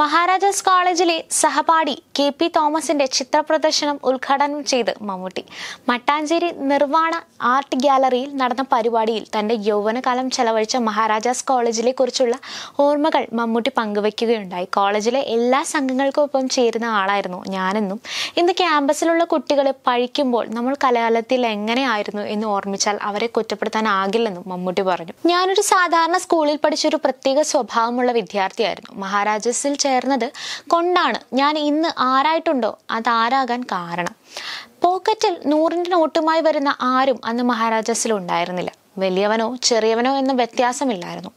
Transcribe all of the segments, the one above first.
മഹാരാജാസ് കോളേജിലെ സഹപാഠി K P തോമസിന്റെ ചിത്രപ്രദർശനം ഉദ്ഘാടനം ചെയ്ത് മമ്മൂട്ടി മട്ടാഞ്ചേരി നിർവാണ ആർട്ട് ഗ്യാലറിയിൽ നടന്ന പരിപാടിയിൽ തന്റെ യൗവനകാലം ചെലവഴിച്ച മഹാരാജാസ് കോളേജിലെ കുറിച്ചുള്ള ഓർമ്മകൾ മമ്മൂട്ടി പങ്കുവയ്ക്കുകയുണ്ടായി കോളേജിലെ എല്ലാ സംഘങ്ങൾക്കൊപ്പം ചേരുന്ന ആളായിരുന്നു ഞാനെന്നും ഇന്ന് ക്യാമ്പസിലുള്ള കുട്ടികളെ പഴിക്കുമ്പോൾ നമ്മൾ കലാലയത്തിൽ എങ്ങനെയായിരുന്നു എന്ന് ഓർമ്മിച്ചാൽ അവരെ ആകില്ലെന്നും മമ്മൂട്ടി പറഞ്ഞു ഞാനൊരു സാധാരണ സ്കൂളിൽ പഠിച്ചൊരു പ്രത്യേക സ്വഭാവമുള്ള വിദ്യാർത്ഥിയായിരുന്നു മഹാരാജാസിൽ ചേർന്നത് കൊണ്ടാണ് ഞാൻ ഇന്ന് ആരായിട്ടുണ്ടോ അതാരാകാൻ കാരണം പോക്കറ്റിൽ നൂറിൻ്റെ നോട്ടുമായി വരുന്ന ആരും അന്ന് മഹാരാജാസിലുണ്ടായിരുന്നില്ല വലിയവനോ ചെറിയവനോ എന്ന വ്യത്യാസമില്ലായിരുന്നു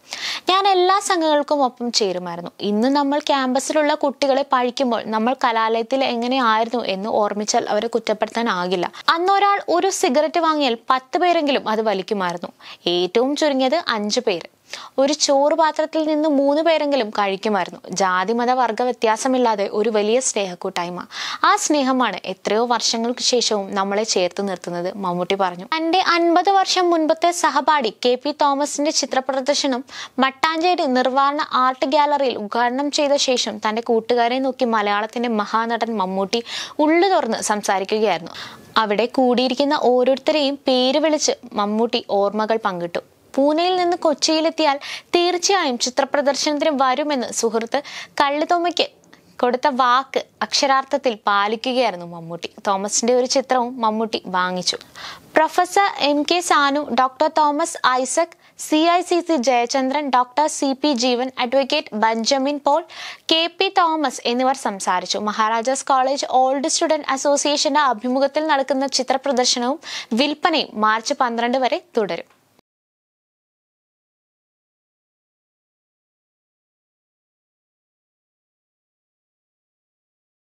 ഞാൻ എല്ലാ സംഘങ്ങൾക്കും ഒപ്പം ചേരുമായിരുന്നു ഇന്ന് നമ്മൾ ക്യാമ്പസിലുള്ള കുട്ടികളെ പഴിക്കുമ്പോൾ നമ്മൾ കലാലയത്തിൽ എങ്ങനെയായിരുന്നു എന്ന് ഓർമ്മിച്ചാൽ അവരെ ആകില്ല അന്നൊരാൾ ഒരു സിഗരറ്റ് വാങ്ങിയാൽ പത്ത് പേരെങ്കിലും അത് വലിക്കുമായിരുന്നു ഏറ്റവും ചുരുങ്ങിയത് അഞ്ചു പേര് ഒരു ചോറ് പാത്രത്തിൽ നിന്ന് മൂന്ന് പേരെങ്കിലും കഴിക്കുമായിരുന്നു ജാതിമത വർഗ വ്യത്യാസമില്ലാതെ ഒരു വലിയ സ്നേഹക്കൂട്ടായ്മ ആ സ്നേഹമാണ് എത്രയോ വർഷങ്ങൾക്ക് ശേഷവും നമ്മളെ ചേർത്ത് നിർത്തുന്നത് മമ്മൂട്ടി പറഞ്ഞു തന്റെ അൻപത് വർഷം മുൻപത്തെ സഹപാഠി കെ പി തോമസിന്റെ ചിത്രപ്രദർശനം മട്ടാഞ്ചേരി നിർവാണ ആർട്ട് ഗ്യാലറിയിൽ ഉദ്ഘാടനം ചെയ്ത ശേഷം തന്റെ കൂട്ടുകാരെ നോക്കി മലയാളത്തിന്റെ മഹാനടൻ മമ്മൂട്ടി ഉള്ളു തുറന്ന് സംസാരിക്കുകയായിരുന്നു അവിടെ കൂടിയിരിക്കുന്ന ഓരോരുത്തരെയും പേര് വിളിച്ച് മമ്മൂട്ടി ഓർമ്മകൾ പങ്കിട്ടു പൂനെയിൽ നിന്ന് കൊച്ചിയിലെത്തിയാൽ തീർച്ചയായും ചിത്രപ്രദർശനത്തിന് വരുമെന്ന് സുഹൃത്ത് കള്ളുതൊമ്മയ്ക്ക് കൊടുത്ത വാക്ക് അക്ഷരാർത്ഥത്തിൽ പാലിക്കുകയായിരുന്നു മമ്മൂട്ടി തോമസിന്റെ ഒരു ചിത്രവും മമ്മൂട്ടി വാങ്ങിച്ചു professor M K Sanu doctor Thomas Isaac C I C C Jayachandran doctor C P Jeevan advocate Benjamin Paul K P Thomas എന്നിവർ സംസാരിച്ചു മഹാരാജാസ് കോളേജ് ഓൾഡ് സ്റ്റുഡന്റ് അസോസിയേഷന്റെ ആഭിമുഖ്യത്തിൽ നടക്കുന്ന ചിത്രപ്രദർശനവും വിൽപ്പനയും മാർച്ച് പന്ത്രണ്ട് വരെ തുടരും